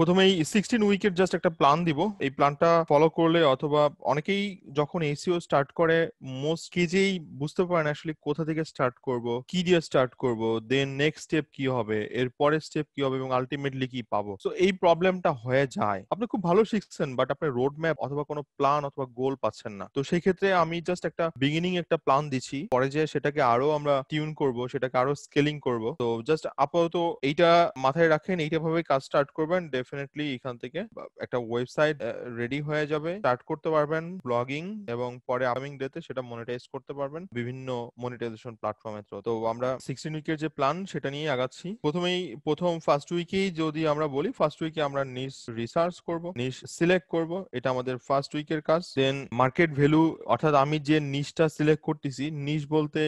প্রথমে এই সিক্সটিন উইকের জাস্ট একটা প্ল্যান দিব এই প্ল্যানটা ফলো করলে অথবা অনেকেই যখন এসিও স্টার্ট করে মোস্ট কেজেই বুঝতে পারেন আসলে কোথা থেকে স্টার্ট করব কি দিয়ে স্টার্ট করব দেন নেক্সট স্টেপ কি হবে এর পরের স্টেপ কি হবে এবং আলটিমেটলি কি পাবো তো এই প্রবলেমটা হয়ে যায় আপনি খুব ভালো শিখছেন বাট আপনি রোড ম্যাপ অথবা কোনো প্ল্যান অথবা গোল পাচ্ছেন না তো সেই ক্ষেত্রে আমি জাস্ট একটা বিগিনিং একটা প্ল্যান দিছি পরে যে সেটাকে আরো আমরা টিউন করব সেটাকে আরো স্কেলিং করব তো জাস্ট আপাতত এইটা মাথায় রাখেন এইটা ভাবে কাজ স্টার্ট করবেন ডেফিনেটলি এখান থেকে একটা ওয়েবসাইট রেডি হয়ে যাবে স্টার্ট করতে পারবেন ব্লগিং এবং পরে আপকামিং ডেতে সেটা মনিটাইজ করতে পারবেন বিভিন্ন মনিটাইজেশন প্ল্যাটফর্মের থ্রু তো আমরা 16 উইকের যে প্ল্যান সেটা নিয়ে আগাচ্ছি প্রথমেই প্রথম ফার্স্ট উইকেই যদি আমরা বলি ফার্স্ট উইকে আমরা নিস রিসার্চ করব নিস সিলেক্ট করব এটা আমাদের ফার্স্ট উইকের কাজ দেন মার্কেট ভ্যালু অর্থাৎ আমি যে নিসটা সিলেক্ট করতেছি নিস বলতে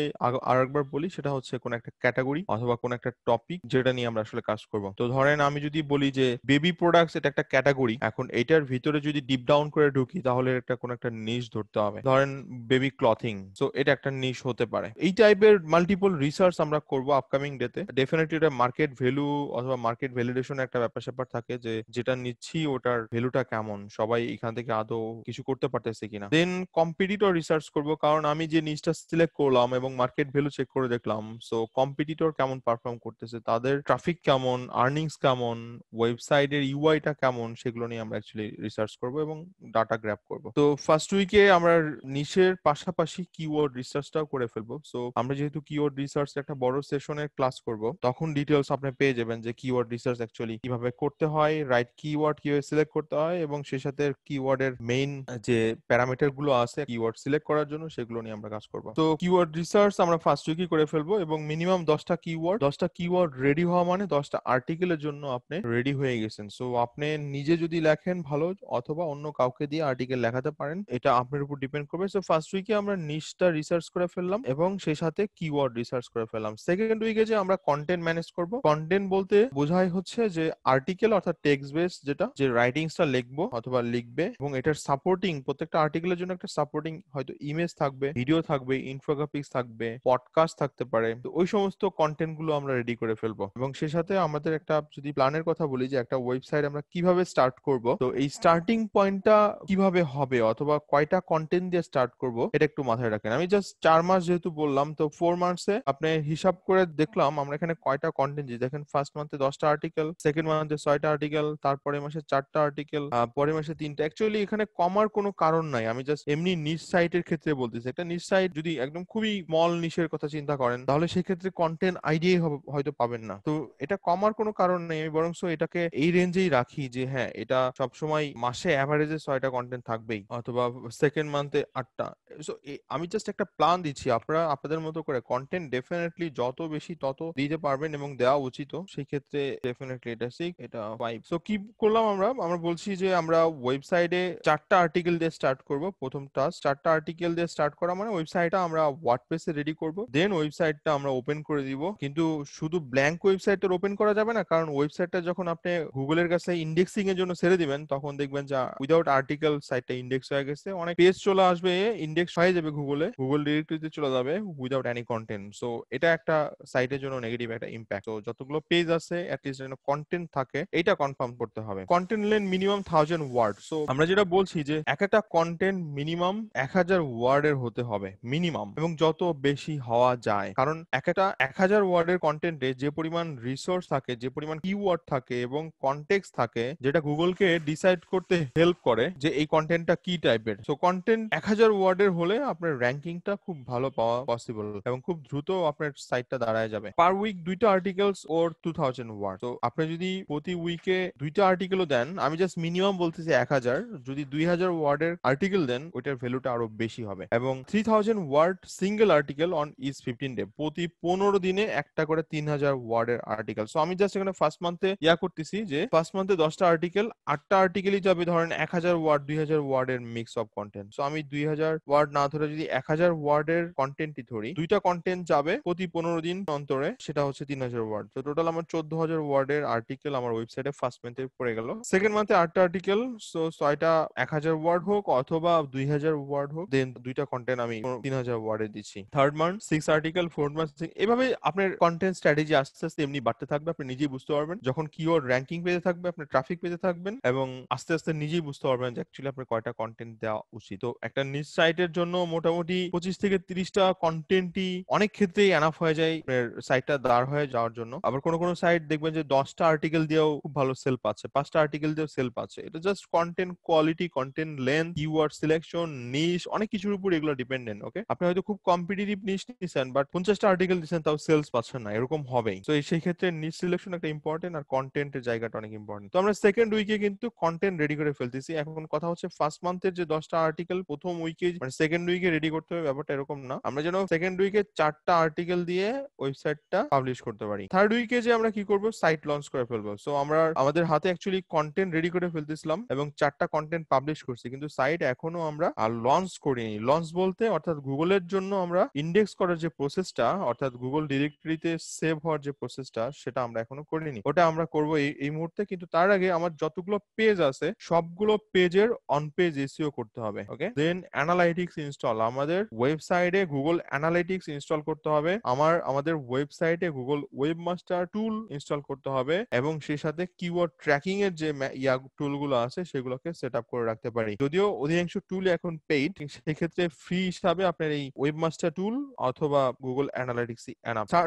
আর একবার বলি সেটা হচ্ছে কোন একটা ক্যাটাগরি অথবা কোন একটা টপিক যেটা নিয়ে আমরা আসলে কাজ করব তো ধরেন আমি যদি বলি যে বেবি প্রোডাক্টস এটা একটা ক্যাটাগরি এখন এটার ভিতরে যদি ডিপ ডাউন করে ঢুকি তাহলে একটা কোন একটা নিশ ধরতে হবে ধরেন বেবি ক্লথিং সো এটা একটা নিশ হতে পারে এই টাইপের মাল্টিপল রিসার্চ আমরা করব আপকামিং ডেতে ডেফিনেটলি এটা মার্কেট ভ্যালু অথবা মার্কেট ভ্যালিডেশন একটা ব্যাপার স্যাপার থাকে যে যেটা নিচ্ছি ওটার ভ্যালুটা কেমন সবাই এখান থেকে আদৌ কিছু করতে পারতেছে কিনা দেন কম্পিটিটর রিসার্চ করব কারণ আমি যে নিজটা সিলেক্ট করলাম এবং মার্কেট ভ্যালু চেক করে দেখলাম সো কম্পিটিটর কেমন পারফর্ম করতেছে তাদের ট্রাফিক কেমন আর্নিংস কেমন ওয়েবসাইট এর ইউআইটা কেমন সেগুলো নিয়ে আমরা অ্যাকচুয়ালি রিসার্চ করব এবং ডাটা গ্র্যাপ করব তো ফার্স্ট উইকে আমরা নিশের পাশাপাশি কিওয়ার্ড রিসার্চটাও করে ফেলবো সো আমরা যেহেতু কিওয়ার্ড রিসার্চ একটা বড় সেশনের ক্লাস করব তখন ডিটেলস আপনি পেয়ে যাবেন যে কিওয়ার্ড রিসার্চ অ্যাকচুয়ালি কিভাবে করতে হয় রাইট কিওয়ার্ড কিভাবে সিলেক্ট করতে হয় এবং সে সাথে কিওয়ার্ডের মেইন যে প্যারামিটার গুলো আছে কিওয়ার্ড সিলেক্ট করার জন্য সেগুলো নিয়ে আমরা কাজ করব তো কিওয়ার্ড রিসার্চ আমরা ফার্স্ট উইকে করে ফেলবো এবং মিনিমাম দশটা কিওয়ার্ড দশটা কিওয়ার্ড রেডি হওয়া মানে দশটা আর্টিকেলের জন্য আপনি রেডি হয়ে গেছেন লিখছেন সো আপনি নিজে যদি লেখেন ভালো অথবা অন্য কাউকে দিয়ে আর্টিকেল লেখাতে পারেন এটা আপনার উপর ডিপেন্ড করবে সো ফার্স্ট উইকে আমরা নিশটা রিসার্চ করে ফেললাম এবং সেই সাথে কিওয়ার্ড রিসার্চ করে ফেললাম সেকেন্ড উইকে যে আমরা কন্টেন্ট ম্যানেজ করব কন্টেন্ট বলতে বোঝাই হচ্ছে যে আর্টিকেল অর্থাৎ টেক্সট বেস যেটা যে রাইটিংসটা লিখবো অথবা লিখবে এবং এটার সাপোর্টিং প্রত্যেকটা আর্টিকেলের জন্য একটা সাপোর্টিং হয়তো ইমেজ থাকবে ভিডিও থাকবে ইনফোগ্রাফিক্স থাকবে পডকাস্ট থাকতে পারে তো ওই সমস্ত কন্টেন্ট গুলো আমরা রেডি করে ফেলবো এবং সেই সাথে আমাদের একটা যদি প্ল্যানের কথা বলি যে একটা ওয়েবসাইট আমরা কিভাবে স্টার্ট করব তো এই স্টার্টিং পয়েন্টটা কিভাবে হবে অথবা কয়টা কন্টেন্ট দিয়ে স্টার্ট করব এটা একটু মাথায় রাখেন আমি জাস্ট চার মাস যেহেতু বললাম তো ফোর মান্থসে আপনি হিসাব করে দেখলাম আমরা এখানে কয়টা কন্টেন্ট দিই দেখেন ফার্স্ট মান্থে দশটা আর্টিকেল সেকেন্ড মান্থে ছয়টা আর্টিকেল তারপরে মাসে চারটা আর্টিকেল পরের মাসে তিনটা অ্যাকচুয়ালি এখানে কমার কোনো কারণ নাই আমি জাস্ট এমনি নিজ সাইটের ক্ষেত্রে বলতেছি একটা নিজ সাইট যদি একদম খুবই মল নিশের কথা চিন্তা করেন তাহলে সেক্ষেত্রে কন্টেন্ট আইডিয়াই হয়তো পাবেন না তো এটা কমার কোনো কারণ নেই বরং এটাকে এই রেঞ্জেই রাখি যে হ্যাঁ এটা সবসময় মাসে অ্যাভারেজে ছয়টা কন্টেন্ট থাকবেই অথবা সেকেন্ড মান্থে আটটা সো আমি জাস্ট একটা প্ল্যান দিচ্ছি আপনারা আপনাদের মতো করে কন্টেন্ট ডেফিনেটলি যত বেশি তত দিতে পারবেন এবং দেওয়া উচিত সেই ক্ষেত্রে ডেফিনেটলি এটা সিক এটা ফাইভ সো কি করলাম আমরা আমরা বলছি যে আমরা ওয়েবসাইটে চারটা আর্টিকেল দিয়ে স্টার্ট করব প্রথম টাস্ক চারটা আর্টিকেল দিয়ে স্টার্ট করা মানে ওয়েবসাইটটা আমরা ওয়ার্ডপ্রেসে রেডি করব দেন ওয়েবসাইটটা আমরা ওপেন করে দিব কিন্তু শুধু ব্ল্যাঙ্ক ওয়েবসাইটটা ওপেন করা যাবে না কারণ ওয়েবসাইটটা যখন আপনি গুগল গুগলের কাছে ইন্ডেক্সিং এর জন্য ছেড়ে দিবেন তখন দেখবেন যে উইদাউট আর্টিকেল সাইটটা ইন্ডেক্স হয়ে গেছে অনেক পেজ চলে আসবে ইন্ডেক্স হয়ে যাবে গুগলে গুগল ডিরেক্টরিতে চলে যাবে উইদাউট এনি কন্টেন্ট সো এটা একটা সাইটের জন্য নেগেটিভ একটা ইম্প্যাক্ট তো যতগুলো পেজ আছে অ্যাটলিস্ট যেন কন্টেন্ট থাকে এটা কনফার্ম করতে হবে content length minimum thousand word so আমরা যেটা বলছি যে একটা কন্টেন্ট মিনিমাম এক হাজার ওয়ার্ডের হতে হবে মিনিমাম এবং যত বেশি হওয়া যায় কারণ একটা এক হাজার ওয়ার্ডের কন্টেন্টে যে পরিমাণ রিসোর্স থাকে যে পরিমাণ কিওয়ার্ড থাকে এবং কন্টেক্সট থাকে যেটা গুগলকে ডিসাইড করতে হেল্প করে যে এই কন্টেন্টটা কি টাইপের সো কন্টেন্ট এক হাজার ওয়ার্ডের হলে আপনার র্যাঙ্কিংটা খুব ভালো পাওয়া পসিবল এবং খুব দ্রুত আপনার সাইটটা দাঁড়ায় যাবে পার উইক দুইটা articles or two thousand word তো আপনি যদি প্রতি উইকে দুইটা আর্টিকেলও দেন আমি জাস্ট মিনিমাম বলতেছি এক হাজার যদি দুই হাজার ওয়ার্ডের আর্টিকেল দেন ওইটার ভ্যালুটা আরো বেশি হবে এবং three thousand word single article on is fifteen day প্রতি পনেরো দিনে একটা করে তিন হাজার ওয়ার্ডের আর্টিকেল সো আমি জাস্ট এখানে ফার্স্ট মান্থে ইয়া করতেছি যে ফার্স্ট মান্থে দশটা আর্টিকেল আটটা আর্টিকেলই যাবে ধরেন এক হাজার ওয়ার্ড দুই হাজার ওয়ার্ডের মিক্স অফ কন্টেন্ট সো আমি দুই হাজার ওয়ার্ড না ধরে যদি এক হাজার ওয়ার্ডের কন্টেন্টই ধরি দুইটা কন্টেন্ট যাবে প্রতি পনেরো দিন অন্তরে সেটা হচ্ছে তিন হাজার ওয়ার্ড তো টোটাল আমার চোদ্দ হাজার ওয়ার্ডের আর্টিকেল আমার ওয়েবসাইটে ফার্স্ট মান্থে পড়ে গেল সেকেন্ড মান্থে আটটা আর্টিকেল সো ছয়টা এক হাজার ওয়ার্ড হোক অথবা দুই হাজার ওয়ার্ড হোক দেন দুইটা কন্টেন্ট আমি তিন হাজার ওয়ার্ডে দিচ্ছি third month six article fourth month এভাবে আপনার কন্টেন্ট স্ট্র্যাটেজি আস্তে আস্তে এমনি বাড়তে থাকবে আপনি নিজেই বুঝতে পারবেন যখন কিওয়ার্ড র্যাঙ্কিং পেজে থাকবে আপনার ট্রাফিক পেতে থাকবেন এবং আস্তে আস্তে নিজেই বুঝতে পারবেন যে অ্যাকচুয়ালি আপনার কয়টা কন্টেন্ট দেওয়া উচিত তো একটা নিজ সাইটের জন্য মোটামুটি পঁচিশ থেকে তিরিশটা কন্টেন্টই অনেক ক্ষেত্রেই এনাফ হয়ে যায় আপনার সাইটটা দাঁড় হয়ে যাওয়ার জন্য আবার কোনো কোনো সাইট দেখবেন যে দশটা আর্টিকেল দিয়েও খুব ভালো সেল পাচ্ছে পাঁচটা আর্টিকেল দিয়েও সেল পাচ্ছে এটা just content quality content length keyword selection niche অনেক কিছুর উপর এগুলো ডিপেন্ডেন্ট ওকে আপনি হয়তো খুব কম্পিটিটিভ নিশ নিছেন বাট পঞ্চাশটা আর্টিকেল দিচ্ছেন তাও সেলস পাচ্ছেন না এরকম হবেই তো সেই ক্ষেত্রে নিশ সিলেকশন একটা ইম্পর্টেন্ট আর কন্টেন্টের জায়গাটা অনেক ইম্পর্টেন্ট তো আমরা সেকেন্ড উইকে কিন্তু কন্টেন্ট রেডি করে ফেলতেছি এখন কথা হচ্ছে ফার্স্ট মান্থের যে দশটা আর্টিকেল প্রথম উইকে মানে সেকেন্ড উইকে রেডি করতে হবে ব্যাপারটা এরকম না আমরা যেন সেকেন্ড উইকে চারটা আর্টিকেল দিয়ে ওয়েবসাইটটা পাবলিশ করতে পারি থার্ড উইকে যে আমরা কি করব সাইট লঞ্চ করে ফেলবো সো আমরা আমাদের হাতে অ্যাকচুয়ালি কন্টেন্ট রেডি করে ফেলতেছিলাম এবং চারটা কন্টেন্ট পাবলিশ করছি কিন্তু সাইট এখনো আমরা আর লঞ্চ করিনি লঞ্চ বলতে অর্থাৎ গুগলের জন্য আমরা ইন্ডেক্স করার যে প্রসেসটা অর্থাৎ গুগল ডিরেক্টরিতে সেভ হওয়ার যে প্রসেসটা সেটা আমরা এখনো করিনি ওটা আমরা করবো এই মুহূর্তে করতে কিন্তু তার আগে আমার যতগুলো পেজ আছে সবগুলো পেজের অন পেজ এসিও করতে হবে ওকে দেন অ্যানালাইটিক্স ইনস্টল আমাদের ওয়েবসাইটে গুগল অ্যানালাইটিক্স ইনস্টল করতে হবে আমার আমাদের ওয়েবসাইটে Google web master tool install করতে হবে এবং সেই সাথে কিওয়ার্ড ট্র্যাকিং এর যে ইয়া টুলগুলো আছে সেগুলোকে সেট আপ করে রাখতে পারি যদিও অধিকাংশ টুল এখন পেইড সেক্ষেত্রে ফ্রি হিসাবে আপনার এই ওয়েব মাস্টার টুল অথবা গুগল অ্যানালাইটিক্স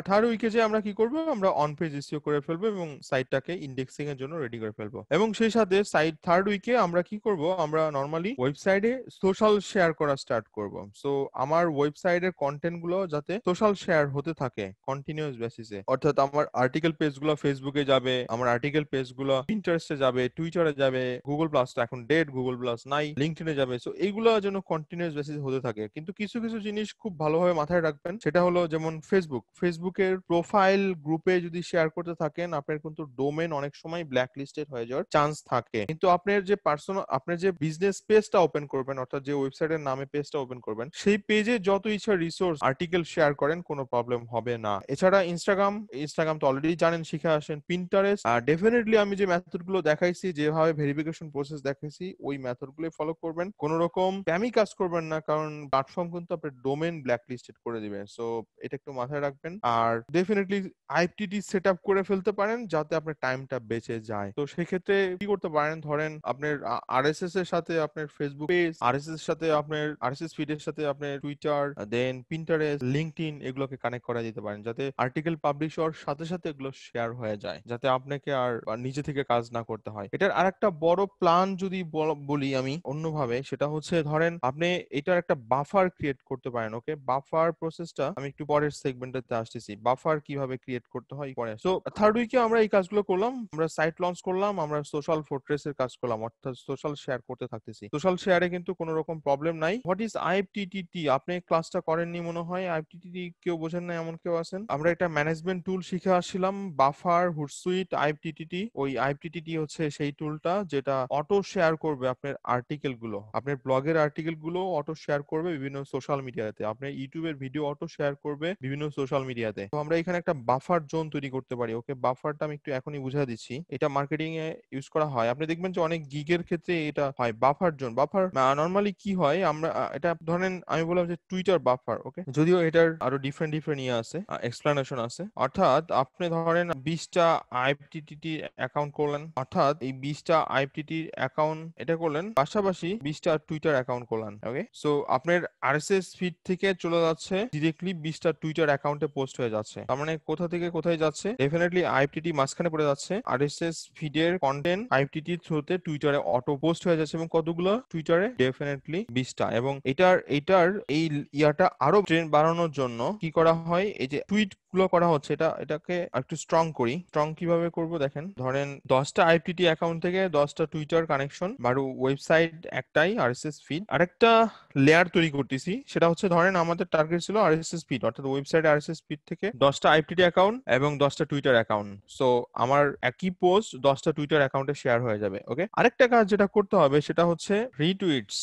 থার্ড উইকে যে আমরা কি করব আমরা অন পেজ এসিও করে ফেলবো এবং সাইটটাকে ইন্ডেক্সিং এর জন্য রেডি করে ফেলবো এবং সেই সাথে সাইড থার্ড উইকে আমরা কি করব আমরা নর্মালি ওয়েবসাইটে সোশ্যাল শেয়ার করা স্টার্ট করব সো আমার ওয়েবসাইটের কন্টেন্ট গুলো যাতে সোশ্যাল শেয়ার হতে থাকে কন্টিনিউয়াস বেসিসে অর্থাৎ আমার আর্টিকেল পেজ গুলো ফেসবুকে যাবে আমার আর্টিকেল পেজ গুলো ইন্টারেস্টে যাবে টুইটারে যাবে গুগল প্লাস এখন ডেড গুগল প্লাস নাই লিঙ্কডিনে যাবে সো এগুলো যেন কন্টিনিউয়াস বেসিস হতে থাকে কিন্তু কিছু কিছু জিনিস খুব ভালোভাবে মাথায় রাখবেন সেটা হলো যেমন ফেসবুক ফেসবুকের প্রোফাইল গ্রুপে যদি শেয়ার করতে থাকেন আপনার কিন্তু ডোমেন অনেক সময় সময় ব্ল্যাক হয়ে যাওয়ার চান্স থাকে কিন্তু আপনার যে পার্সোনাল আপনার যে বিজনেস পেজটা ওপেন করবেন অর্থাৎ যে ওয়েবসাইটের নামে পেজটা ওপেন করবেন সেই পেজে যত ইচ্ছা রিসোর্স আর্টিকেল শেয়ার করেন কোনো প্রবলেম হবে না এছাড়া ইনস্টাগ্রাম ইনস্টাগ্রাম তো অলরেডি জানেন শিখে আসেন পিন্টারেস্ট আর ডেফিনেটলি আমি যে মেথড গুলো দেখাইছি যেভাবে ভেরিফিকেশন প্রসেস দেখাইছি ওই মেথড গুলো ফলো করবেন কোন রকম স্প্যামি কাজ করবেন না কারণ প্ল্যাটফর্ম কিন্তু আপনার ডোমেন ব্ল্যাক লিস্টেড করে দিবে সো এটা একটু মাথায় রাখবেন আর ডেফিনেটলি আইটিটি সেট আপ করে ফেলতে পারেন যাতে আপনার টাইমটা বেঁচে পেতে যায় তো সেক্ষেত্রে কি করতে পারেন ধরেন আপনার আর এস এর সাথে আপনার ফেসবুক পেজ আর এস এর সাথে আপনার আর এস এস ফিড এর সাথে আপনার টুইটার দেন লিঙ্কড ইন এগুলোকে কানেক্ট করা যেতে পারেন যাতে আর্টিকেল পাবলিশ হওয়ার সাথে সাথে এগুলো শেয়ার হয়ে যায় যাতে আপনাকে আর নিজে থেকে কাজ না করতে হয় এটার আর একটা বড় প্ল্যান যদি বলি আমি অন্যভাবে সেটা হচ্ছে ধরেন আপনি এটার একটা বাফার ক্রিয়েট করতে পারেন ওকে বাফার প্রসেসটা আমি একটু পরের সেগমেন্টে আসতেছি বাফার কিভাবে ক্রিয়েট করতে হয় পরে তো থার্ড উইকে আমরা এই কাজগুলো করলাম আমরা সাইট লঞ্চ করলাম আমরা সোশ্যাল ফোর্ট্রেসের কাজ করলাম অর্থাৎ সোশ্যাল শেয়ার করতে থাকতেছি সোশ্যাল শেয়ারে কিন্তু কোনো রকম প্রবলেম নাই হোয়াট ইজ আইএফটিটিটি আপনি ক্লাসটা করেননি মনে হয় আইএফটিটিটি কেউ বোঝেন না এমন কেউ আছেন আমরা একটা ম্যানেজমেন্ট টুল শিখে আসছিলাম বাফার হুটসুইট আইএফটিটিটি ওই আইএফটিটিটি হচ্ছে সেই টুলটা যেটা অটো শেয়ার করবে আপনার আর্টিকেল গুলো আপনার ব্লগের আর্টিকেল গুলো অটো শেয়ার করবে বিভিন্ন সোশ্যাল মিডিয়াতে আপনার ইউটিউবের ভিডিও অটো শেয়ার করবে বিভিন্ন সোশ্যাল মিডিয়াতে তো আমরা এখানে একটা বাফার জোন তৈরি করতে পারি ওকে বাফারটা আমি একটু এখনই বুঝা দিচ্ছি এটা মার্কেটিং এ ইউজ করা হয় আপনি দেখবেন যে অনেক গিগের ক্ষেত্রে এটা হয় বাফার জোন বাফার নর্মালি কি হয় আমরা এটা ধরেন আমি বললাম যে টুইটার বাফার ওকে যদিও এটার আরো ডিফারেন্ট ডিফারেন্ট ইয়ে আছে এক্সপ্লেনেশন আছে অর্থাৎ আপনি ধরেন বিশটা আইপিটিটি অ্যাকাউন্ট করলেন অর্থাৎ এই বিশটা আইপিটিটি অ্যাকাউন্ট এটা করলেন পাশাপাশি বিশটা টুইটার অ্যাকাউন্ট করলেন ওকে সো আপনার আরএসএস ফিড থেকে চলে যাচ্ছে ডিরেক্টলি বিশটা টুইটার অ্যাকাউন্টে পোস্ট হয়ে যাচ্ছে তার মানে কোথা থেকে কোথায় যাচ্ছে ডেফিনেটলি আইপিটিটি মাঝখানে পড়ে যাচ্ছে আরএসএস RSS ফিডের কন্টেন্ট আইপিটি থ্রুতে টুইটারে অটো পোস্ট হয়ে যাচ্ছে এবং কতগুলো টুইটারে ডেফিনেটলি বিশটা এবং এটার এটার এই ইয়াটা আরো ট্রেন বাড়ানোর জন্য কি করা হয় এই যে টুইট গুলো করা হচ্ছে এটা এটাকে একটু স্ট্রং করি স্ট্রং কিভাবে করব দেখেন ধরেন দশটা আইপিটি অ্যাকাউন্ট থেকে দশটা টুইটার কানেকশন বারো ওয়েবসাইট একটাই আর এস এস ফিড আরেকটা লেয়ার তৈরি করতেছি সেটা হচ্ছে ধরেন আমাদের টার্গেট ছিল আর এস এস ফিড অর্থাৎ ওয়েবসাইট এস ফিড থেকে দশটা আইপিটি অ্যাকাউন্ট এবং দশটা টুইটার অ্যাকাউন্ট সো আমার একই পোস্ট পোস্ট দশটা টুইটার অ্যাকাউন্টে শেয়ার হয়ে যাবে ওকে আরেকটা কাজ যেটা করতে হবে সেটা হচ্ছে retweets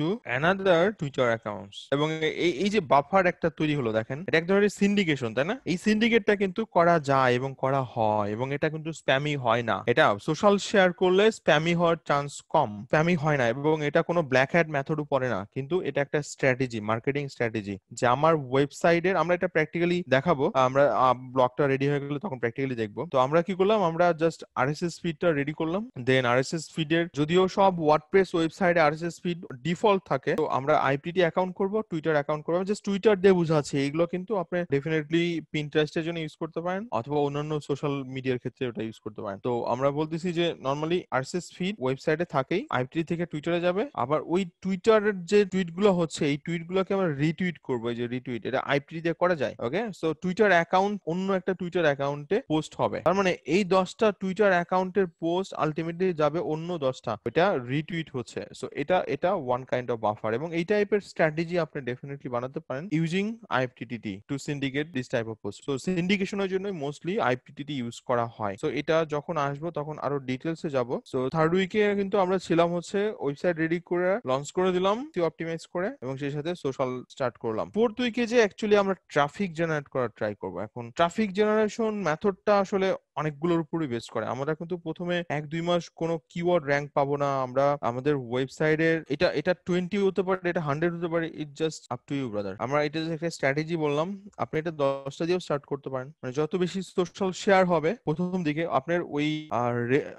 to another Twitter accounts এবং এই এই যে বাফার একটা তৈরি হলো দেখেন এটা এক ধরনের সিন্ডিকেশন তাই না এই সিন্ডিকেটটা কিন্তু করা যায় এবং করা হয় এবং এটা কিন্তু স্প্যামি হয় না এটা সোশ্যাল শেয়ার করলে স্প্যামি হওয়ার চান্স কম স্প্যামি হয় না এবং এটা কোনো ব্ল্যাক হ্যাট মেথডও পড়ে না কিন্তু এটা একটা স্ট্র্যাটেজি মার্কেটিং স্ট্র্যাটেজি যে আমার ওয়েবসাইটের আমরা এটা প্র্যাকটিক্যালি দেখাবো আমরা ব্লগটা রেডি হয়ে গেলে তখন প্র্যাকটিক্যালি দেখবো তো আমরা কি করলাম করলাম আমরা জাস্ট আরএসএস ফিডটা রেডি করলাম দেন আরএসএস ফিডের যদিও সব ওয়ার্ডপ্রেস ওয়েবসাইটে আরএসএস ফিড ডিফল্ট থাকে তো আমরা আইপিটি অ্যাকাউন্ট করব টুইটার অ্যাকাউন্ট করব জাস্ট টুইটার দিয়ে বুঝাচ্ছি এগুলো কিন্তু আপনি ডেফিনেটলি পিন্টারেস্টের জন্য ইউজ করতে পারেন অথবা অন্যান্য সোশ্যাল মিডিয়ার ক্ষেত্রে ওটা ইউজ করতে পারেন তো আমরা বলতেছি যে নর্মালি আরএসএস ফিড ওয়েবসাইটে থাকেই আইপিটি থেকে টুইটারে যাবে আবার ওই টুইটারের যে টুইটগুলো হচ্ছে এই টুইটগুলোকে আমরা রিটুইট করব এই যে রিটুইট এটা আইপিটি দিয়ে করা যায় ওকে সো টুইটার অ্যাকাউন্ট অন্য একটা টুইটার অ্যাকাউন্টে পোস্ট হবে তার মানে এই দশটা টুইটার অ্যাকাউন্টের পোস্ট আলটিমেটলি যাবে অন্য দশটা এটা রিটুইট হচ্ছে সো এটা এটা ওয়ান কাইন্ড অফ বাফার এবং এই টাইপের স্ট্র্যাটেজি আপনি ডেফিনেটলি বানাতে পারেন using IFTTT to syndicate this type of post so সিন্ডিকেশনের জন্য মোস্টলি আইপিটিটি ইউজ করা হয় সো এটা যখন আসবো তখন আরো ডিটেলসে যাব সো থার্ড উইকে কিন্তু আমরা ছিলাম হচ্ছে ওয়েবসাইট রেডি করে লঞ্চ করে দিলাম টু অপটিমাইজ করে এবং সেই সাথে সোশ্যাল স্টার্ট করলাম ফোর্থ উইকে যে অ্যাকচুয়ালি আমরা ট্রাফিক জেনারেট করার ট্রাই করব এখন ট্রাফিক জেনারেশন মেথডটা আসলে অনেকগুলোর উপরে বেস করে আমরা কিন্তু প্রথমে এক দুই মাস কোনো কিওয়ার্ড র্যাঙ্ক পাবো না আমরা আমাদের ওয়েবসাইটের এটা এটা টোয়েন্টি হতে পারে এটা হান্ড্রেড হতে পারে it just up to you brother আমরা এটা একটা স্ট্র্যাটেজি বললাম আপনি এটা দশটা দিয়েও স্টার্ট করতে পারেন মানে যত বেশি সোশ্যাল শেয়ার হবে প্রথম দিকে আপনার ওই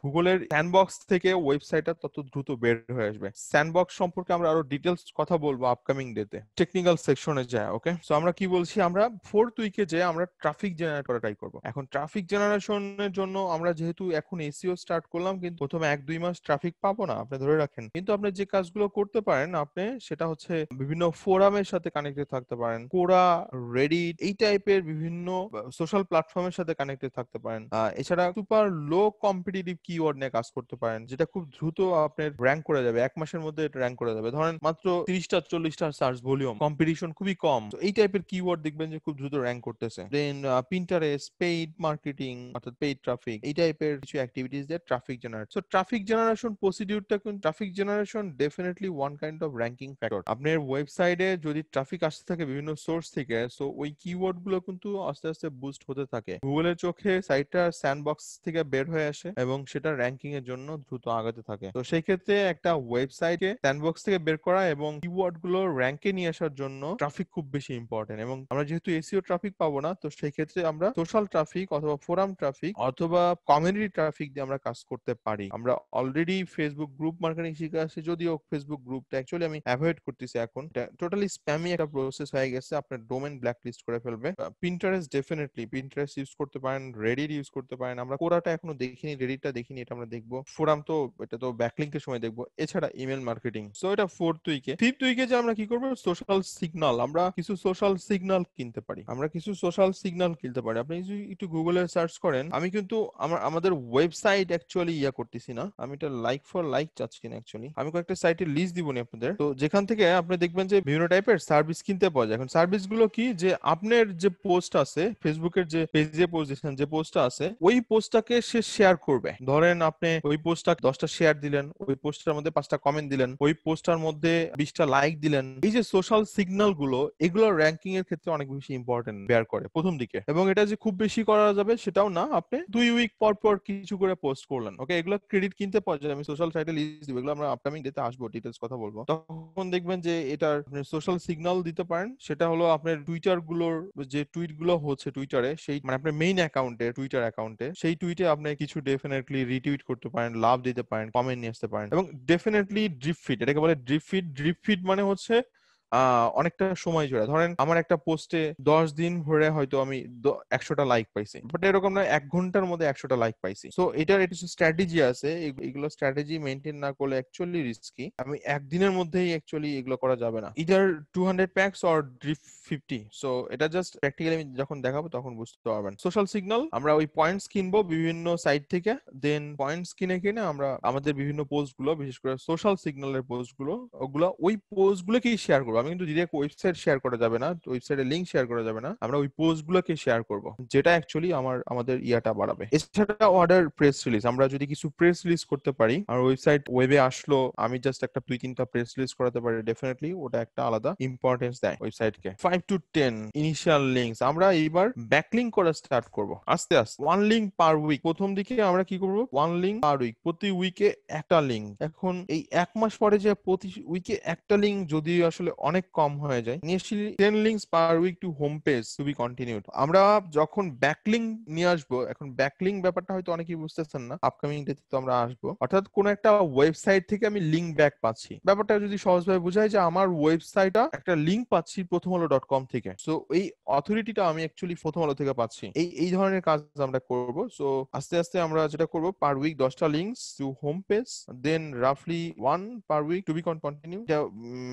গুগলের স্যান্ডবক্স থেকে ওয়েবসাইটটা তত দ্রুত বের হয়ে আসবে স্যান্ডবক্স সম্পর্কে আমরা আরো ডিটেলস কথা বলবো আপকামিং ডেতে টেকনিক্যাল সেকশনে যায় ওকে সো আমরা কি বলছি আমরা ফোর্থ উইকে যে আমরা ট্রাফিক জেনারেট করা ট্রাই করবো এখন ট্রাফিক জেনারেশন এর জন্য আমরা যেহেতু এখন এসিও স্টার্ট করলাম কিন্তু প্রথমে এক দুই মাস ট্রাফিক পাবো না আপনি ধরে রাখেন কিন্তু আপনি যে কাজগুলো করতে পারেন আপনি সেটা হচ্ছে বিভিন্ন ফোরামের সাথে কানেক্টেড থাকতে পারেন কোরা রেডিট এই টাইপের বিভিন্ন সোশ্যাল প্ল্যাটফর্মের সাথে কানেক্টেড থাকতে পারেন এছাড়া সুপার লো কম্পিটিটিভ কিওয়ার্ড নিয়ে কাজ করতে পারেন যেটা খুব দ্রুত আপনার র্যাঙ্ক করে যাবে এক মাসের মধ্যে র্যাঙ্ক করে যাবে ধরেন মাত্র তিরিশটা চল্লিশটা সার্চ ভলিউম কম্পিটিশন খুবই কম এই টাইপের কিওয়ার্ড দেখবেন যে খুব দ্রুত র্যাঙ্ক করতেছে দেন পিন্টারেস্ট পেইড মার্কেটিং অর্থাৎ অর্থাৎ পেইড ট্রাফিক এই টাইপের কিছু অ্যাক্টিভিটিস দিয়ে traffic generate so traffic generation প্রসিডিউরটা কিন্তু traffic generation definitely one kind of ranking factor আপনার ওয়েবসাইটে যদি ট্রাফিক আসতে থাকে বিভিন্ন সোর্স থেকে সো ওই কিওয়ার্ড গুলো কিন্তু আস্তে আস্তে বুস্ট হতে থাকে গুগলের চোখে সাইটটা স্যান্ডবক্স থেকে বের হয়ে আসে এবং সেটা র্যাঙ্কিং এর জন্য দ্রুত আগাতে থাকে তো সেই ক্ষেত্রে একটা ওয়েবসাইটে স্যান্ডবক্স থেকে বের করা এবং কিওয়ার্ড গুলো র্যাঙ্কে নিয়ে আসার জন্য ট্রাফিক খুব বেশি ইম্পর্টেন্ট এবং আমরা যেহেতু এসিও ট্রাফিক পাবো না তো সেই ক্ষেত্রে আমরা সোশ্যাল ট্রাফিক অথবা ফোরাম ট্রাফিক ট্রাফিক অথবা কমিউনিটি ট্রাফিক দিয়ে আমরা কাজ করতে পারি আমরা অলরেডি ফেসবুক গ্রুপ মার্কেটিং শিখে আসছি যদিও ফেসবুক গ্রুপটা অ্যাকচুয়ালি আমি অ্যাভয়েড করতেছি এখন টোটালি স্প্যামি একটা প্রসেস হয়ে গেছে আপনার ডোমেন ব্ল্যাক লিস্ট করে ফেলবে পিন্টারেস্ট ডেফিনেটলি পিন্টারেস্ট ইউজ করতে পারেন রেডিট ইউজ করতে পারেন আমরা কোরাটা এখনো দেখিনি রেডিটটা দেখিনি এটা আমরা দেখবো ফোরাম তো এটা তো ব্যাকলিংকের সময় দেখবো এছাড়া ইমেল মার্কেটিং সো এটা ফোর্থ উইকে ফিফথ উইকে যে আমরা কি করবো সোশ্যাল সিগনাল আমরা কিছু সোশ্যাল সিগনাল কিনতে পারি আমরা কিছু সোশ্যাল সিগনাল কিনতে পারি আপনি যদি একটু গুগলে সার্চ করেন আমি কিন্তু আমার আমাদের ওয়েবসাইট অ্যাকচুয়ালি ইয়া করতেছি না আমি এটা লাইক ফর লাইক চাচ্ছি না অ্যাকচুয়ালি আমি কয়েকটা সাইটের লিস্ট দিব আপনাদের তো যেখান থেকে আপনি দেখবেন যে বিভিন্ন টাইপের সার্ভিস কিনতে পাওয়া যায় এখন সার্ভিস গুলো কি যে আপনার যে পোস্ট আছে ফেসবুকের যে পেজে পোস্ট দিচ্ছেন যে পোস্টটা আছে ওই পোস্টটাকে সে শেয়ার করবে ধরেন আপনি ওই পোস্টটা দশটা শেয়ার দিলেন ওই পোস্টটার মধ্যে পাঁচটা কমেন্ট দিলেন ওই পোস্টটার মধ্যে বিশটা লাইক দিলেন এই যে সোশ্যাল সিগন্যাল গুলো এগুলো র্যাঙ্কিং এর ক্ষেত্রে অনেক বেশি ইম্পর্টেন্ট বেয়ার করে প্রথম দিকে এবং এটা যে খুব বেশি করা যাবে সেটাও না আপনি দুই উইক পর পর কিছু করে পোস্ট করলেন ওকে এগুলো ক্রেডিট কিনতে পাওয়া আমি সোশ্যাল সাইটে লিস্ট দিব এগুলো আমরা আপকামিং ডেতে আসবো ডিটেলস কথা বলবো তখন দেখবেন যে এটার আপনি সোশ্যাল সিগন্যাল দিতে পারেন সেটা হলো আপনার টুইটার গুলোর যে টুইট গুলো হচ্ছে টুইটারে সেই মানে আপনার মেইন অ্যাকাউন্টে টুইটার অ্যাকাউন্টে সেই টুইটে আপনি কিছু ডেফিনেটলি রিটুইট করতে পারেন লাভ দিতে পারেন কমেন্ট নিয়ে আসতে পারেন এবং ডেফিনেটলি ড্রিপ ফিড এটাকে বলে ড্রিপ ফিড ড্রিপ ফিড মানে হচ্ছে অনেকটা সময় জুড়ে ধরেন আমার একটা পোস্টে দশ দিন ভরে হয়তো আমি একশোটা লাইক পাইছি বাট এরকম না এক ঘন্টার মধ্যে একশোটা লাইক পাইছি তো এটার একটু স্ট্র্যাটেজি আছে এগুলো স্ট্র্যাটেজি মেনটেন না করলে অ্যাকচুয়ালি রিস্কি আমি একদিনের মধ্যেই অ্যাকচুয়ালি এগুলো করা যাবে না either two hundred packs or drip fifty so এটা জাস্ট প্র্যাকটিক্যালি আমি যখন দেখাবো তখন বুঝতে পারবেন সোশ্যাল সিগন্যাল আমরা ওই পয়েন্টস কিনবো বিভিন্ন সাইট থেকে দেন পয়েন্টস কিনে কিনে আমরা আমাদের বিভিন্ন পোস্ট গুলো বিশেষ করে সোশ্যাল সিগনালের পোস্ট গুলো ওগুলো ওই পোস্ট গুলোকেই শেয়ার করবো আমি কিন্তু ডিরেক্ট ওয়েবসাইট শেয়ার করা যাবে না ওয়েবসাইটের লিঙ্ক শেয়ার করা যাবে না আমরা ওই পোস্টগুলোকে শেয়ার করব যেটা অ্যাকচুয়ালি আমার আমাদের ইয়াটা বাড়াবে এছাড়া অর্ডার প্রেস রিলিজ আমরা যদি কিছু প্রেস রিলিজ করতে পারি আর ওয়েবসাইট ওয়েবে আসলো আমি জাস্ট একটা দুই তিনটা প্রেস রিলিজ করাতে পারি ডেফিনেটলি ওটা একটা আলাদা ইম্পর্টেন্স দেয় ওয়েবসাইটকে five to ten initial links আমরা এইবার ব্যাকলিং করা স্টার্ট করব আস্তে আস্তে ওয়ান লিঙ্ক পার উইক প্রথম দিকে আমরা কি করব ওয়ান লিঙ্ক পার উইক প্রতি উইকে একটা লিঙ্ক এখন এই এক মাস পরে যে প্রতি উইকে একটা লিঙ্ক যদি আসলে অনেক কম হয়ে যায় initially ten links per week to home page to be continued আমরা যখন ব্যাকলিং নিয়ে আসবো এখন ব্যাকলিং ব্যাপারটা হয়তো অনেকেই বুঝতেছেন না আপকামিং ডেতে তো আমরা আসবো অর্থাৎ কোন একটা ওয়েবসাইট থেকে আমি লিঙ্ক ব্যাক পাচ্ছি ব্যাপারটা যদি সহজভাবে বোঝায় যে আমার ওয়েবসাইটটা একটা লিঙ্ক পাচ্ছি প্রথম আলো ডট কম থেকে সো এই অথরিটিটা আমি অ্যাকচুয়ালি প্রথম আলো থেকে পাচ্ছি এই এই ধরনের কাজ আমরা করব সো আস্তে আস্তে আমরা যেটা করব পার উইক দশটা links to home page then রাফলি one per week to be continue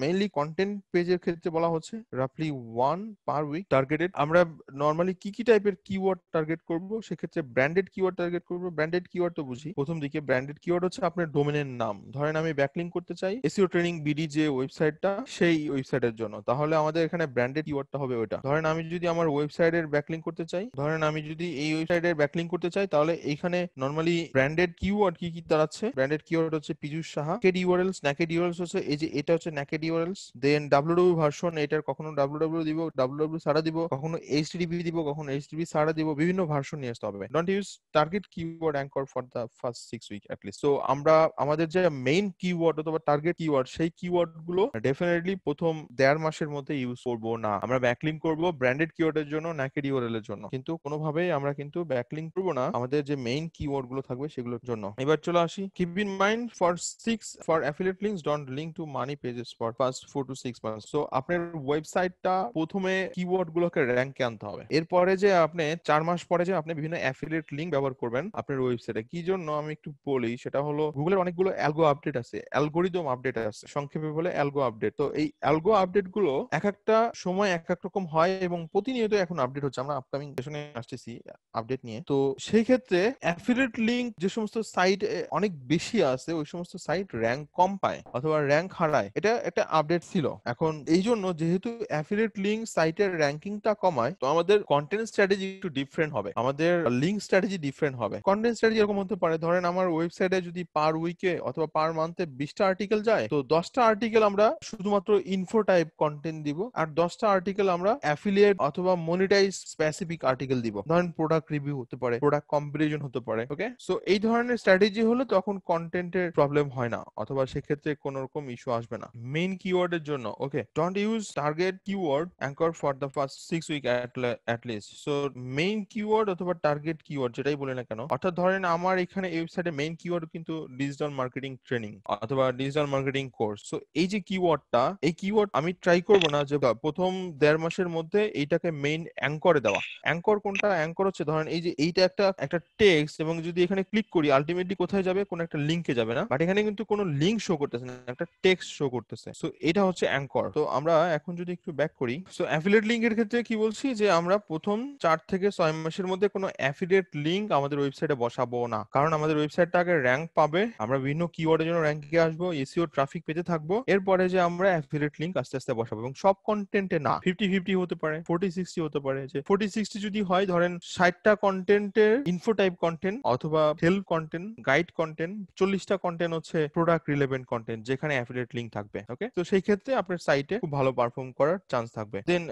mainly content পেজের ক্ষেত্রে বলা হচ্ছে রাফলি ওয়ান পার উইক টার্গেটেড আমরা নর্মালি কি কি টাইপের কিওয়ার্ড টার্গেট করব সেক্ষেত্রে ব্র্যান্ডেড কিওয়ার্ড টার্গেট করব ব্র্যান্ডেড কিওয়ার্ড তো বুঝি প্রথম দিকে ব্র্যান্ডেড কিওয়ার্ড হচ্ছে আপনার ডোমেনের নাম ধরেন আমি ব্যাকলিং করতে চাই এসিও ট্রেনিং বিডি যে ওয়েবসাইটটা সেই ওয়েবসাইটের জন্য তাহলে আমাদের এখানে ব্র্যান্ডেড কিওয়ার্ডটা হবে ওইটা ধরেন আমি যদি আমার ওয়েবসাইটের ব্যাকলিং করতে চাই ধরেন আমি যদি এই ওয়েবসাইটের ব্যাকলিং করতে চাই তাহলে এখানে নর্মালি ব্র্যান্ডেড কিওয়ার্ড কি কি দাঁড়াচ্ছে ব্র্যান্ডেড কিওয়ার্ড হচ্ছে Piyush Saha naked URLs naked URLs হচ্ছে এই যে এটা হচ্ছে naked URLs then WWW version এটার কখনো ডাব্লিউডাব্লিউ দিব ডাব্লিউডাব্লিউ সারা দিব কখনো এইচটিডিপি দিব কখনো এইচটিপি সারা দিব বিভিন্ন ভার্সন নিয়ে আসতে হবে don't use target keyword anchor for the first six week at least so আমরা আমাদের যে মেইন কিওয়ার্ড অথবা টার্গেট কিওয়ার্ড সেই কিওয়ার্ড গুলো ডেফিনেটলি প্রথম দেড় মাসের মধ্যে ইউজ করব না আমরা ব্যাকলিং করব ব্র্যান্ডেড কিওয়ার্ডের জন্য নাকেড ইউআরএল এর জন্য কিন্তু কোনোভাবেই আমরা কিন্তু ব্যাকলিং করব না আমাদের যে মেইন কিওয়ার্ড গুলো থাকবে সেগুলোর জন্য এবার চলে আসি keep in mind for six for affiliate links don't link to money pages for first four to six six month so আপনার ওয়েবসাইটটা প্রথমে কিওয়ার্ড গুলোকে র্যাঙ্কে আনতে হবে এরপরে যে আপনি চার মাস পরে যে আপনি বিভিন্ন অ্যাফিলিয়েট লিঙ্ক ব্যবহার করবেন আপনার ওয়েবসাইটে কি জন্য আমি একটু বলি সেটা হলো গুগলের অনেকগুলো অ্যালগো আপডেট আছে অ্যালগোরিদম আপডেট আছে সংক্ষেপে বলে অ্যালগো আপডেট তো এই অ্যালগো আপডেট গুলো এক একটা সময় এক এক রকম হয় এবং প্রতিনিয়ত এখন আপডেট হচ্ছে আমরা আপকামিং সেশনে আসতেছি আপডেট নিয়ে তো সেই ক্ষেত্রে অ্যাফিলিয়েট লিঙ্ক যে সমস্ত সাইট অনেক বেশি আছে ওই সমস্ত সাইট র্যাঙ্ক কম পায় অথবা র্যাঙ্ক হারায় এটা একটা আপডেট ছিল এখন এই জন্য যেহেতু অ্যাফিলিয়েট লিঙ্ক সাইটের র্যাঙ্কিংটা কমায় তো আমাদের কন্টেন্ট স্ট্র্যাটেজি একটু ডিফারেন্ট হবে আমাদের লিঙ্ক স্ট্র্যাটেজি ডিফারেন্ট হবে কন্টেন্ট স্ট্র্যাটেজি এরকম হতে পারে ধরেন আমার ওয়েবসাইটে যদি পার উইকে অথবা পার মান্থে বিশটা আর্টিকেল যায় তো দশটা আর্টিকেল আমরা শুধুমাত্র ইনফো টাইপ কন্টেন্ট দিব আর দশটা আর্টিকেল আমরা অ্যাফিলিয়েট অথবা মনিটাইজ স্পেসিফিক আর্টিকেল দিব ধরেন প্রোডাক্ট রিভিউ হতে পারে প্রোডাক্ট কম্পারিজন হতে পারে ওকে সো এই ধরনের স্ট্র্যাটেজি হলে তখন কন্টেন্টের প্রবলেম হয় না অথবা সেক্ষেত্রে কোনো রকম ইস্যু আসবে না মেইন কিওয়ার্ডের জন্য okay don't use target keyword anchor for the first six week at, at least so main keyword অথবা টার্গেট কিওয়ার্ড যেটাই বলে না কেন অর্থাৎ ধরেন আমার এখানে ওয়েবসাইটে মেইন কিওয়ার্ড কিন্তু ডিজিটাল মার্কেটিং ট্রেনিং অথবা ডিজিটাল মার্কেটিং কোর্স সো এই যে কিওয়ার্ডটা এই কিওয়ার্ড আমি ট্রাই করব না যে প্রথম দেড় মাসের মধ্যে এইটাকে মেইন অ্যাঙ্করে দেওয়া অ্যাঙ্কর কোনটা অ্যাঙ্কর হচ্ছে ধরেন এই যে এইটা একটা একটা টেক্সট এবং যদি এখানে ক্লিক করি আলটিমেটলি কোথায় যাবে কোন একটা লিংকে যাবে না বাট এখানে কিন্তু কোনো লিংক শো করতেছে না একটা টেক্সট শো করতেছে সো এটা হচ্ছে অ্যাঙ্কর কর তো আমরা এখন যদি একটু ব্যাক করি সো অ্যাফিলেট লিঙ্ক এর ক্ষেত্রে কি বলছি যে আমরা প্রথম চার থেকে ছয় মাসের মধ্যে কোনো অ্যাফিলেট লিঙ্ক আমাদের ওয়েবসাইটে বসাবো না কারণ আমাদের ওয়েবসাইটটা আগে র্যাঙ্ক পাবে আমরা বিভিন্ন কিওয়ার্ডের জন্য র্যাঙ্কিংয়ে আসবো এসিও ট্রাফিক পেতে থাকবো এরপরে যে আমরা অ্যাফিলেট লিঙ্ক আস্তে আস্তে বসাবো এবং সব কন্টেন্টে না ফিফটি ফিফটি হতে পারে ফোর্টি সিক্সটি হতে পারে যে ফোর্টি সিক্সটি যদি হয় ধরেন ষাটটা কন্টেন্টের ইনফো টাইপ কন্টেন্ট অথবা হেল্প কন্টেন্ট গাইড কন্টেন্ট চল্লিশটা কন্টেন্ট হচ্ছে প্রোডাক্ট রিলেভেন্ট কন্টেন্ট যেখানে অ্যাফিলেট লিঙ্ক থাকবে ওকে তো সেই ক্ষেত্রে আপনি আপনার সাইটে খুব ভালো পারফর্ম করার চান্স থাকবে then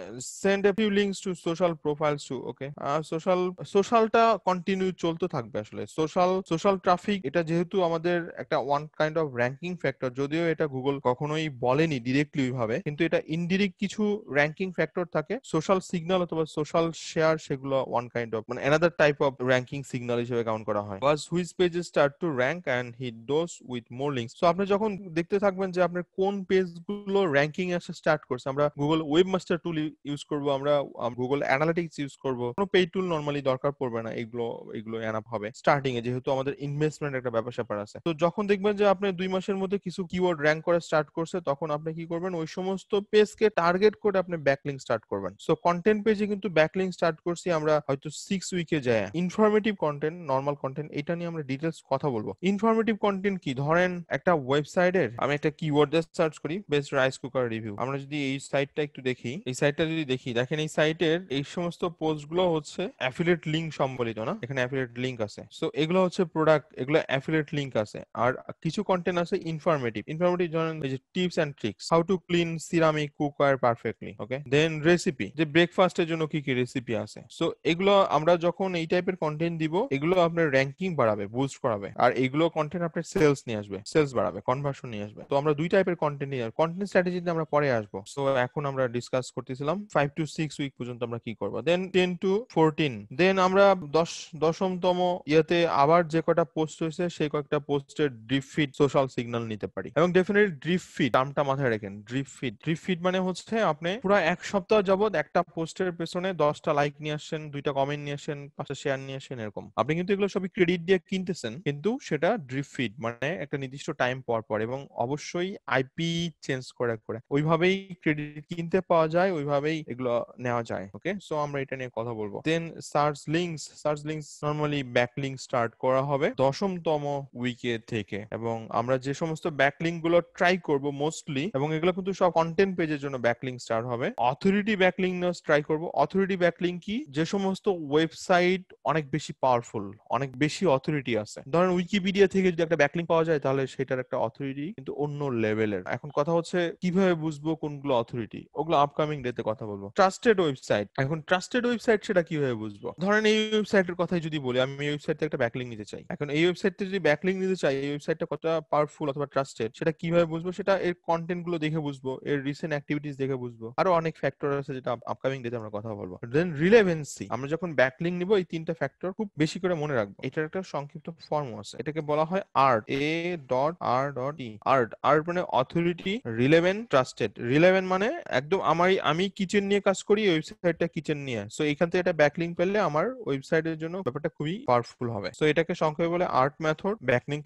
send a few links to social profiles to okay social সোশ্যালটা কন্টিনিউ চলতে থাকবে আসলে সোশ্যাল সোশ্যাল ট্রাফিক এটা যেহেতু আমাদের একটা one kind of ranking factor যদিও এটা গুগল কখনোই বলেনি ডিরেক্টলি ওইভাবে কিন্তু এটা ইনডিরেক্ট কিছু র্যাঙ্কিং ফ্যাক্টর থাকে সোশ্যাল সিগন্যাল অথবা সোশ্যাল শেয়ার সেগুলো ওয়ান কাইন্ড অফ মানে another type of ranking signal হিসেবে কাউন্ট করা হয় বাস হুইচ পেজে start to rank and hit those with more links তো আপনি যখন দেখতে থাকবেন যে আপনার কোন পেজগুলো র্যাঙ্ক ব্যাংকিং এসে স্টার্ট করছে আমরা Google web master tool use করব আমরা গুগল অ্যানালিটিক্স ইউজ করব কোনো পেইড টুল নর্মালি দরকার পড়বে না এগুলো এগুলো অ্যানাপ হবে স্টার্টিং এ যেহেতু আমাদের ইনভেস্টমেন্ট একটা ব্যাপার স্যাপার আছে তো যখন দেখবেন যে আপনি দুই মাসের মধ্যে কিছু কিওয়ার্ড র্যাঙ্ক করা স্টার্ট করছে তখন আপনি কি করবেন ওই সমস্ত পেজকে টার্গেট করে আপনি ব্যাকলিং স্টার্ট করবেন সো কন্টেন্ট পেজে কিন্তু ব্যাকলিং স্টার্ট করছি আমরা হয়তো সিক্স উইকে যায় ইনফরমেটিভ কন্টেন্ট নর্মাল কন্টেন্ট এটা নিয়ে আমরা ডিটেলস কথা বলবো ইনফরমেটিভ কন্টেন্ট কি ধরেন একটা ওয়েবসাইটের আমি একটা কিওয়ার্ড সার্চ করি বেস্ট রাইস কুকার রিভিউ আমরা যদি এই সাইটটা একটু দেখি এই সাইটটা যদি দেখি দেখেন এই সাইটের এই সমস্ত পোস্টগুলো হচ্ছে অ্যাফিলিয়েট লিংক সম্বলিত না এখানে অ্যাফিলিয়েট লিংক আছে সো এগুলো হচ্ছে প্রোডাক্ট এগুলো অ্যাফিলিয়েট লিংক আছে আর কিছু কন্টেন্ট আছে ইনফরমেটিভ ইনফরমেটিভ ধরেন এই যে tips and tricks how to clean ceramic cooker perfectly okay then recipe যে ব্রেকফাস্টের জন্য কি কি রেসিপি আছে সো এগুলো আমরা যখন এই টাইপের কন্টেন্ট দিব এগুলো আপনার র্যাঙ্কিং বাড়াবে বুস্ট করাবে আর এগুলো কন্টেন্ট আপনার সেলস নিয়ে আসবে সেলস বাড়াবে কনভার্সন নিয়ে আসবে তো আমরা দুই টাইপের কন্টেন্ট নিয়ে কন্টেন্ট স্ট্র্যাটেজিতে আমরা পরে আসব সো এখন আমরা ডিসকাস করতেছিলাম 5 টু 6 উইক পর্যন্ত আমরা কি করব দেন 10 টু 14 দেন আমরা 10 দশম তম ইয়াতে আবার যে কয়টা পোস্ট হয়েছে সেই কয়েকটা পোস্টের ড্রিপ ফিড সোশ্যাল সিগন্যাল নিতে পারি এবং ডেফিনেটলি ড্রিপ ফিড নামটা মাথায় রাখেন ড্রিপ ফিড ড্রিপ ফিড মানে হচ্ছে আপনি পুরো এক সপ্তাহ যাবত একটা পোস্টের পেছনে দশটা লাইক নিয়ে আসেন দুইটা কমেন্ট নিয়ে আসেন পাঁচটা শেয়ার নিয়ে আসেন এরকম আপনি কিন্তু এগুলো সবই ক্রেডিট দিয়ে কিনতেছেন কিন্তু সেটা ড্রিপ ফিড মানে একটা নির্দিষ্ট টাইম পর পর এবং অবশ্যই আইপি চেঞ্জ করে করে করে ওইভাবেই ক্রেডিট কিনতে পাওয়া যায় ওইভাবেই এগুলো নেওয়া যায় ওকে সো আমরা এটা নিয়ে কথা বলবো then search links search links normally link start করা হবে দশমতম উইকে থেকে এবং আমরা যে সমস্ত ব্যাক লিংক গুলো ট্রাই করবো মোস্টলি এবং এগুলো কিন্তু সব কন্টেন্ট পেজের জন্য ব্যাক লিংক স্টার্ট হবে অথরিটি ব্যাক ব্যাকলিংক ট্রাই করবো অথরিটি ব্যাক লিংক কি যে সমস্ত ওয়েবসাইট অনেক বেশি পাওয়ারফুল অনেক বেশি অথরিটি আছে ধরেন উইকিপিডিয়া থেকে যদি একটা ব্যাক লিংক পাওয়া যায় তাহলে সেটার একটা অথরিটি কিন্তু অন্য লেভেলের এখন কথা হচ্ছে কিভাবে কিভাবে বুঝবো কোনগুলো অথরিটি ওগুলো আপকামিং ডেতে কথা বলবো ট্রাস্টেড ওয়েবসাইট এখন ট্রাস্টেড ওয়েবসাইট সেটা কিভাবে বুঝবো ধরেন এই ওয়েবসাইটের কথাই যদি বলি আমি এই ওয়েবসাইট একটা ব্যাকলিং নিতে চাই এখন এই ওয়েবসাইটে যদি ব্যাকলিং নিতে চাই এই ওয়েবসাইটটা কতটা পাওয়ারফুল অথবা ট্রাস্টেড সেটা কিভাবে বুঝবো সেটা এর কন্টেন্ট গুলো দেখে বুঝবো এর রিসেন্ট অ্যাক্টিভিটিস দেখে বুঝবো আরো অনেক ফ্যাক্টর আছে যেটা আপকামিং ডেতে আমরা কথা বলবো দেন রিলেভেন্সি আমরা যখন ব্যাকলিং নিব এই তিনটা ফ্যাক্টর খুব বেশি করে মনে রাখবো এটার একটা সংক্ষিপ্ত ফর্ম আছে এটাকে বলা হয় ART A dot R dot E ART ART মানে অথরিটি রিলেভেন্ট ট্রাস্টেড রিলেভেন্ট মানে একদম আমার আমি কিচেন নিয়ে কাজ করি ওয়েবসাইটটা কিচেন নিয়ে সো এখান থেকে এটা ব্যাকলিং পেলে আমার ওয়েবসাইটের জন্য ব্যাপারটা খুবই পাওয়ারফুল হবে সো এটাকে সংক্ষেপে বলে আর্ট মেথড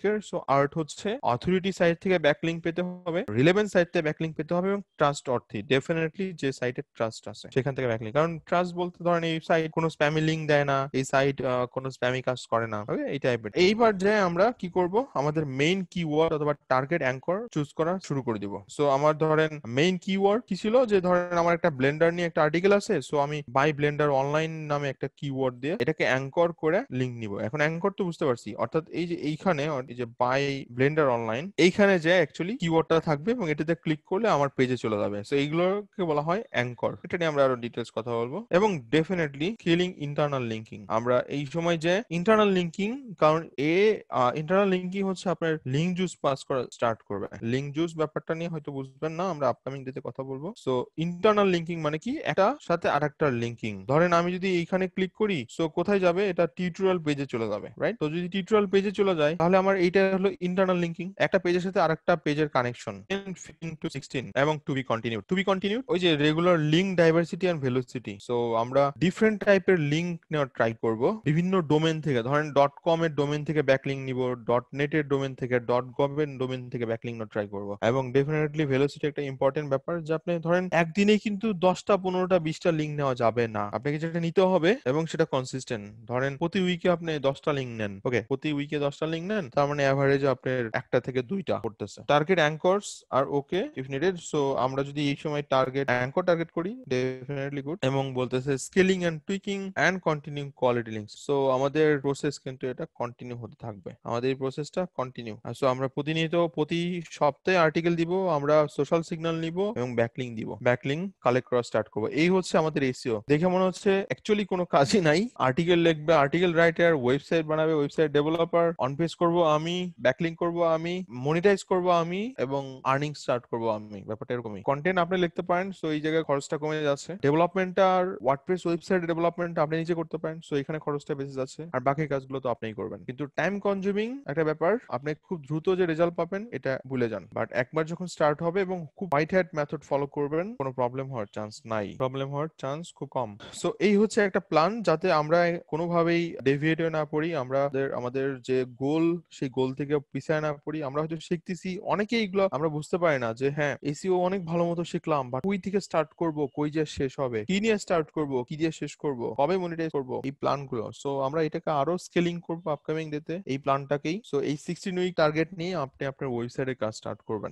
এর সো আর্ট হচ্ছে অথরিটি সাইট থেকে ব্যাকলিং পেতে হবে রিলেভেন্ট সাইট থেকে ব্যাকলিং পেতে হবে এবং ট্রাস্ট অর্থে ডেফিনেটলি যে সাইটে ট্রাস্ট আছে সেখান থেকে ব্যাকলিং কারণ ট্রাস্ট বলতে ধরেন এই সাইট কোনো স্প্যামি লিঙ্ক দেয় না এই সাইট কোনো স্প্যামি কাজ করে না ওকে এই টাইপের এইবার যে আমরা কি করব আমাদের মেইন কিওয়ার্ড অথবা টার্গেট অ্যাঙ্কর চুজ করা শুরু করে দিব সো আমার ধর ধরেন মেইন কিওয়ার্ড কি ছিল যে ধরেন আমার একটা ব্লেন্ডার নিয়ে একটা আর্টিকেল আছে সো আমি বাই ব্লেন্ডার অনলাইন নামে একটা কিওয়ার্ড দিয়ে এটাকে অ্যাঙ্কর করে লিঙ্ক নিব এখন অ্যাঙ্কর তো বুঝতে পারছি অর্থাৎ এই যে এইখানে এই যে বাই ব্লেন্ডার অনলাইন এইখানে যে অ্যাকচুয়ালি কিওয়ার্ডটা থাকবে এবং এটাতে ক্লিক করলে আমার পেজে চলে যাবে সো এইগুলোকে বলা হয় অ্যাঙ্কর এটা নিয়ে আমরা আরো ডিটেলস কথা বলবো এবং ডেফিনেটলি কিলিং ইন্টারনাল লিঙ্কিং আমরা এই সময় যে ইন্টারনাল লিঙ্কিং কারণ এ ইন্টারনাল লিঙ্কিং হচ্ছে আপনার লিঙ্ক জুস পাস করা স্টার্ট করবে লিঙ্ক জুস ব্যাপারটা নিয়ে হয়তো বুঝবেন না আমরা আপকামিং ডেতে কথা বলবো সো ইন্টারনাল লিঙ্কিং মানে কি একটা সাথে আর একটার লিঙ্কিং ধরেন আমি যদি এইখানে ক্লিক করি সো কোথায় যাবে এটা টিউটোরিয়াল পেজে চলে যাবে রাইট তো যদি টিউটোরিয়াল পেজে চলে যায় তাহলে আমার এইটা হলো ইন্টারনাল লিঙ্কিং একটা পেজের সাথে আরেকটা একটা পেজের কানেকশন এবং to be continue to be continue ওই যে regular link diversity and velocity so আমরা ডিফারেন্ট টাইপের লিঙ্ক নেওয়ার ট্রাই করব বিভিন্ন ডোমেন থেকে ধরেন ডট কম এর ডোমেন থেকে ব্যাকলিং নিব ডট নেট এর ডোমেন থেকে ডট গভ এর ডোমেন থেকে ব্যাকলিং নেওয়ার ট্রাই করব এবং ডেফিনেটলি ভেলোসিটি একটা একটা ইম্পর্টেন্ট ব্যাপার যে আপনি ধরেন একদিনে কিন্তু দশটা পনেরোটা বিশটা লিঙ্ক নেওয়া যাবে না আপনাকে যেটা নিতে হবে এবং সেটা কনসিস্টেন্ট ধরেন প্রতি উইকে আপনি দশটা লিঙ্ক নেন ওকে প্রতি উইকে দশটা লিঙ্ক নেন তার মানে অ্যাভারেজ আপনার একটা থেকে দুইটা করতেছে টার্গেট অ্যাঙ্কর্স আর ওকে ইফ নিডেড সো আমরা যদি এই সময় টার্গেট অ্যাঙ্কর টার্গেট করি ডেফিনেটলি গুড এবং বলতেছে scaling and tweaking and continue quality link so আমাদের প্রসেস কিন্তু এটা কন্টিনিউ হতে থাকবে আমাদের এই প্রসেসটা কন্টিনিউ সো আমরা প্রতিনিয়ত প্রতি সপ্তাহে আর্টিকেল দিব আমরা সোশ্যাল সিগন্যাল নিব এবং ব্যাকলিং দিব ব্যাকলিং কালেক্ট করা স্টার্ট করবো এই হচ্ছে আমাদের এসিও দেখে মনে হচ্ছে অ্যাকচুয়ালি কোনো কাজই নাই আর্টিকেল লিখবে আর্টিকেল রাইটার ওয়েবসাইট বানাবে ওয়েবসাইট ডেভেলপার অন পেজ করব আমি ব্যাকলিং করব আমি মনিটাইজ করব আমি এবং আর্নিং স্টার্ট করব আমি ব্যাপারটা এরকমই কন্টেন্ট আপনি লিখতে পারেন সো এই জায়গায় খরচটা কমে যাচ্ছে ডেভেলপমেন্ট আর ওয়ার্ডপ্রেস ওয়েবসাইট ডেভেলপমেন্ট আপনি নিজে করতে পারেন সো এখানে খরচটা বেশি যাচ্ছে আর বাকি কাজগুলো তো আপনিই করবেন কিন্তু টাইম কনজিউমিং একটা ব্যাপার আপনি খুব দ্রুত যে রেজাল্ট পাবেন এটা ভুলে যান বাট একবার যখন স্টার্ট হবে এবং খুব হোয়াইট হ্যাট মেথড ফলো করবেন কোনো প্রবলেম হওয়ার চান্স নাই প্রবলেম হওয়ার চান্স খুব কম সো এই হচ্ছে একটা প্ল্যান যাতে আমরা কোনোভাবেই ডেভিয়েট না পড়ি আমরা আমাদের যে গোল সেই গোল থেকে পিছায় না পড়ি আমরা হয়তো শিখতেছি অনেকে এইগুলো আমরা বুঝতে পারি না যে হ্যাঁ এসিও অনেক ভালো মতো শিখলাম বাট কই থেকে স্টার্ট করব কই যে শেষ হবে কি নিয়ে স্টার্ট করব কি দিয়ে শেষ করব কবে মনিটাইজ করব এই প্ল্যান গুলো সো আমরা এটাকে আরো স্কেলিং করব আপকামিং ডেতে এই প্ল্যানটাকেই সো এই সিক্সটিন উইক টার্গেট নিয়ে আপনি আপনার ওয়েবসাইটে কাজ স্টার্ট করবেন